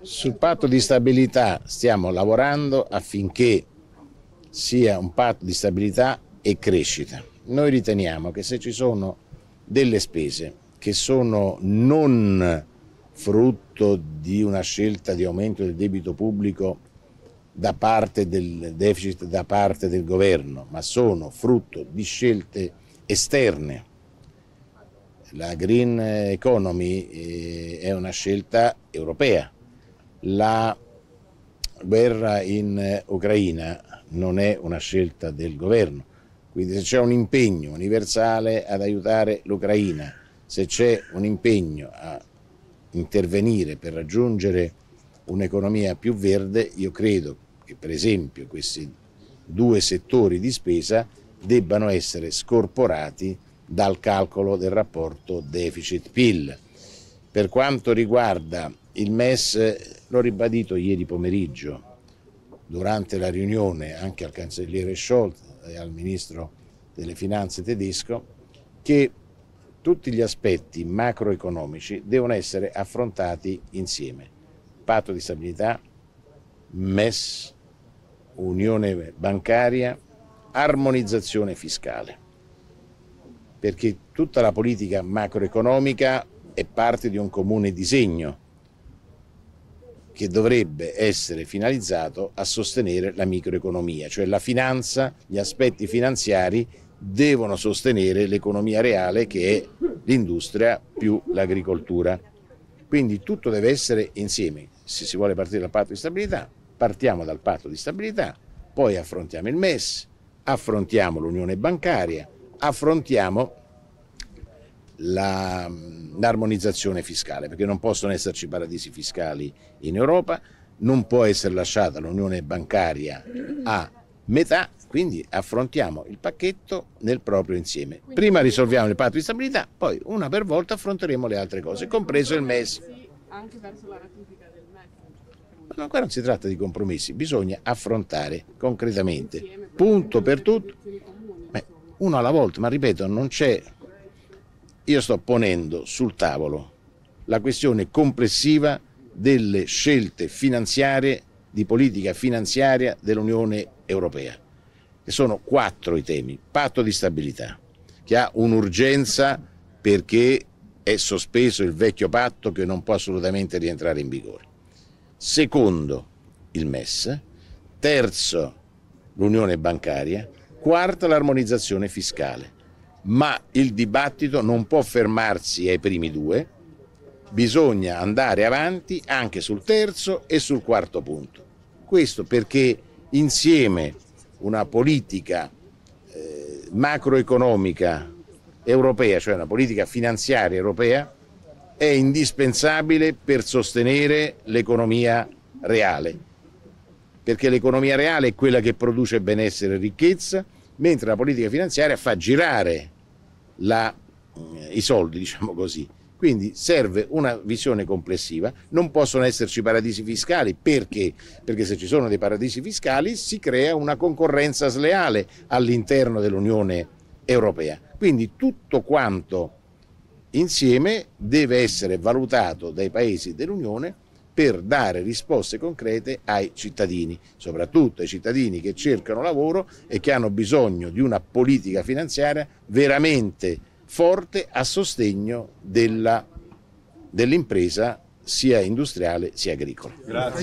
Sul patto di stabilità stiamo lavorando affinché sia un patto di stabilità e crescita. Noi riteniamo che se ci sono delle spese che sono non frutto di una scelta di aumento del debito pubblico da parte del deficit da parte del governo, ma sono frutto di scelte esterne. La green economy eh, è una scelta europea, la guerra in eh, Ucraina non è una scelta del governo, quindi se c'è un impegno universale ad aiutare l'Ucraina, se c'è un impegno a intervenire per raggiungere un'economia più verde, io credo che per esempio questi due settori di spesa debbano essere scorporati dal calcolo del rapporto deficit-PIL. Per quanto riguarda il MES L'ho ribadito ieri pomeriggio durante la riunione anche al cancelliere Scholz e al ministro delle finanze tedesco che tutti gli aspetti macroeconomici devono essere affrontati insieme. Patto di stabilità, MES, unione bancaria, armonizzazione fiscale. Perché tutta la politica macroeconomica è parte di un comune disegno che dovrebbe essere finalizzato a sostenere la microeconomia, cioè la finanza, gli aspetti finanziari devono sostenere l'economia reale che è l'industria più l'agricoltura. Quindi tutto deve essere insieme. Se si vuole partire dal patto di stabilità, partiamo dal patto di stabilità, poi affrontiamo il MES, affrontiamo l'unione bancaria, affrontiamo la, mm, l'armonizzazione fiscale, perché non possono esserci paradisi fiscali in Europa, non può essere lasciata l'unione bancaria a metà, quindi affrontiamo il pacchetto nel proprio insieme. Prima risolviamo il patto di stabilità, poi una per volta affronteremo le altre cose, compreso il MES. MES. Ma qua non si tratta di compromessi, bisogna affrontare concretamente, punto per tutto, uno alla volta, ma ripeto, non c'è io sto ponendo sul tavolo la questione complessiva delle scelte finanziarie, di politica finanziaria dell'Unione Europea. E sono quattro i temi. Patto di stabilità, che ha un'urgenza perché è sospeso il vecchio patto che non può assolutamente rientrare in vigore. Secondo, il MES. Terzo, l'unione bancaria. Quarta, l'armonizzazione fiscale ma il dibattito non può fermarsi ai primi due, bisogna andare avanti anche sul terzo e sul quarto punto. Questo perché insieme una politica eh, macroeconomica europea, cioè una politica finanziaria europea, è indispensabile per sostenere l'economia reale, perché l'economia reale è quella che produce benessere e ricchezza, mentre la politica finanziaria fa girare la, i soldi, diciamo così. Quindi serve una visione complessiva, non possono esserci paradisi fiscali perché? Perché se ci sono dei paradisi fiscali si crea una concorrenza sleale all'interno dell'Unione Europea. Quindi tutto quanto insieme deve essere valutato dai paesi dell'Unione per dare risposte concrete ai cittadini, soprattutto ai cittadini che cercano lavoro e che hanno bisogno di una politica finanziaria veramente forte a sostegno dell'impresa sia industriale sia agricola. Grazie.